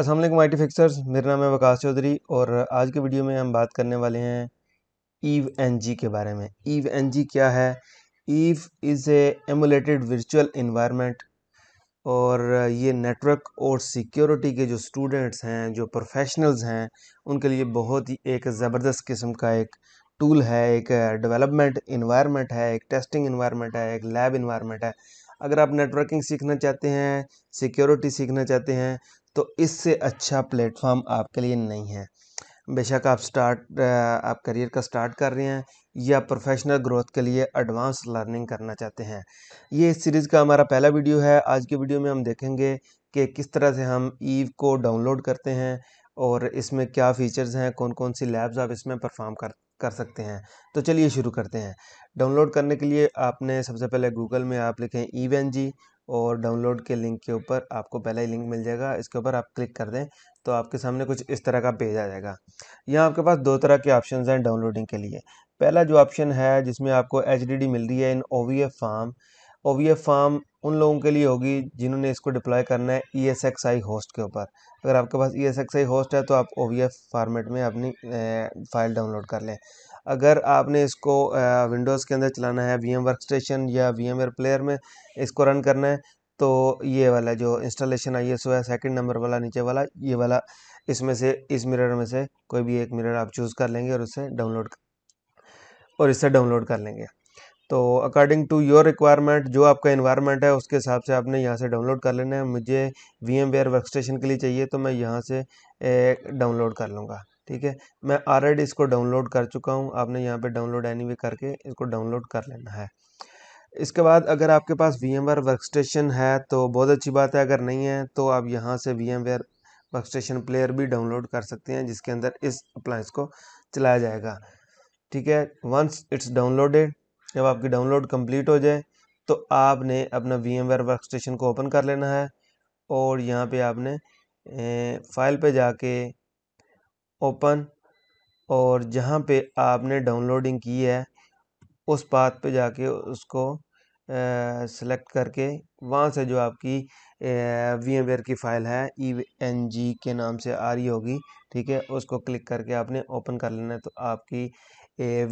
Aslam I T fixers मेरा नाम है वकास चौधरी और आज के वीडियो में हम बात करने वाले हैं ईव एन जी के बारे में ईव एन जी क्या है EVE is a emulated virtual environment और ये नेटवर्क और सिक्योरिटी के जो स्टूडेंट्स हैं जो प्रोफेशनल्स हैं उनके लिए बहुत ही एक ज़बरदस्त किस्म का एक टूल है एक डेवलपमेंट इन्वायरमेंट है एक टेस्टिंग इन्वायरमेंट है एक लैब इन्वायरमेंट है अगर आप नेटवर्किंग सीखना चाहते हैं सिक्योरिटी सीखना चाहते हैं तो इससे अच्छा प्लेटफॉर्म आपके लिए नहीं है बेशक आप स्टार्ट आप करियर का स्टार्ट कर रहे हैं या प्रोफेशनल ग्रोथ के लिए एडवांस लर्निंग करना चाहते हैं ये इस सीरीज़ का हमारा पहला वीडियो है आज के वीडियो में हम देखेंगे कि किस तरह से हम ईव को डाउनलोड करते हैं और इसमें क्या फ़ीचर्स हैं कौन कौन सी लैब्स आप इसमें परफॉर्म कर कर सकते हैं तो चलिए शुरू करते हैं डाउनलोड करने के लिए आपने सबसे पहले गूगल में आप लिखें ई और डाउनलोड के लिंक के ऊपर आपको पहला ही लिंक मिल जाएगा इसके ऊपर आप क्लिक कर दें तो आपके सामने कुछ इस तरह का पेज आ जाएगा यहाँ आपके पास दो तरह के ऑप्शन हैं डाउनलोडिंग के लिए पहला जो ऑप्शन है जिसमें आपको एच मिल रही है इन ओ फार्म ओ फार्म उन लोगों के लिए होगी जिन्होंने इसको डिप्लॉय करना है ई होस्ट के ऊपर अगर आपके पास ई होस्ट है तो आप ओ फॉर्मेट में अपनी फाइल डाउनलोड कर लें अगर आपने इसको विंडोज़ के अंदर चलाना है वी एम वर्क स्टेशन या वी एम प्लेयर में इसको रन करना है तो ये वाला जो इंस्टॉलेशन आई एस है सेकंड नंबर वाला नीचे वाला ये वाला इसमें से इस मिरर में से कोई भी एक मिरर आप चूज़ कर लेंगे और उससे डाउनलोड और इससे डाउनलोड कर लेंगे तो अकॉर्डिंग टू योर रिक्वायरमेंट जो आपका इन्वायरमेंट है उसके हिसाब से आपने यहाँ से डाउनलोड कर लेना है मुझे V M ware workstation के लिए चाहिए तो मैं यहाँ से डाउनलोड कर लूँगा ठीक है मैं ऑलरेडी इसको डाउनलोड कर चुका हूँ आपने यहाँ पे डाउनलोड एनी वे करके इसको डाउनलोड कर लेना है इसके बाद अगर आपके पास वी एम वर्क स्टेशन है तो बहुत अच्छी बात है अगर नहीं है तो आप यहाँ से V M workstation player भी डाउनलोड कर सकते हैं जिसके अंदर इस अप्लाइंस को चलाया जाएगा ठीक है वंस इट्स डाउनलोडेड जब आपकी डाउनलोड कंप्लीट हो जाए तो आपने अपना वी एम वर्क स्टेशन को ओपन कर लेना है और यहाँ पे आपने फाइल पे जाके ओपन और जहाँ पे आपने डाउनलोडिंग की है उस पाथ पे जाके उसको सेलेक्ट करके वहाँ से जो आपकी वी एम की फ़ाइल है ई एन जी के नाम से आ रही होगी ठीक है उसको क्लिक करके आपने ओपन कर लेना है तो आपकी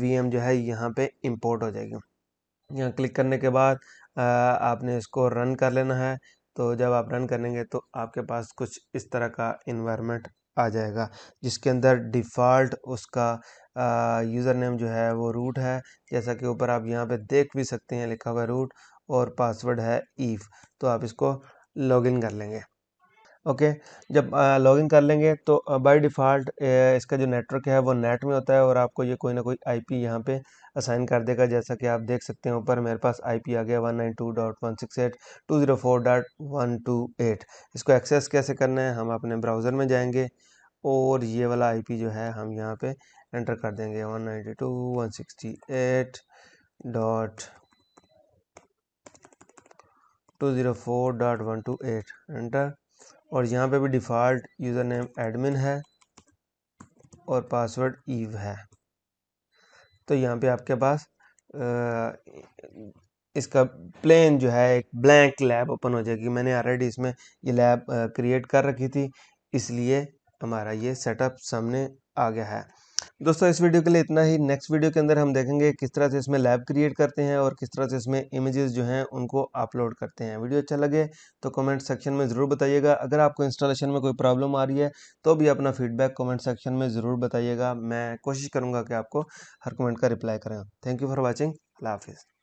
वी एम जो है यहाँ पे इंपोर्ट हो जाएगी यहाँ क्लिक करने के बाद आपने इसको रन कर लेना है तो जब आप रन करेंगे तो आपके पास कुछ इस तरह का इन्वायरमेंट आ जाएगा जिसके अंदर डिफ़ॉल्ट उसका यूज़र नेम जो है वो रूट है जैसा कि ऊपर आप यहाँ पे देख भी सकते हैं लिखा हुआ रूट और पासवर्ड है ईफ तो आप इसको लॉगिन कर लेंगे ओके जब लॉगिन कर लेंगे तो बाय डिफ़ॉल्ट इसका जो नेटवर्क है वो नेट में होता है और आपको ये कोई ना कोई आईपी पी यहाँ पर असाइन कर देगा जैसा कि आप देख सकते हैं ऊपर मेरे पास आईपी आ गया one nine two dot one six eight two zero four dot one two eight इसको एक्सेस कैसे करना है हम अपने ब्राउज़र में जाएंगे और ये वाला पी जो है हम यहाँ पर एंटर कर देंगे one ninety two one sixty eight dot two zero four dot one two eight enter और यहाँ पे भी डिफ़ॉल्ट यूज़र नेम एडमिन है और पासवर्ड ईव है तो यहाँ पे आपके पास इसका प्लेन जो है एक ब्लैंक लैब ओपन हो जाएगी मैंने ऑलरेडी इसमें ये लैब क्रिएट कर रखी थी इसलिए हमारा ये सेटअप सामने आ गया है दोस्तों इस वीडियो के लिए इतना ही नेक्स्ट वीडियो के अंदर हम देखेंगे किस तरह से इसमें लैब क्रिएट करते हैं और किस तरह से इसमें इमेजेस जो हैं उनको अपलोड करते हैं वीडियो अच्छा लगे तो कमेंट सेक्शन में ज़रूर बताइएगा अगर आपको इंस्टॉलेशन में कोई प्रॉब्लम आ रही है तो भी अपना फीडबैक कमेंट सेक्शन में ज़रूर बताइएगा मैं कोशिश करूँगा कि आपको हर कमेंट का रिप्लाई करें थैंक यू फॉर वॉचिंग अल्लाह हाफिज़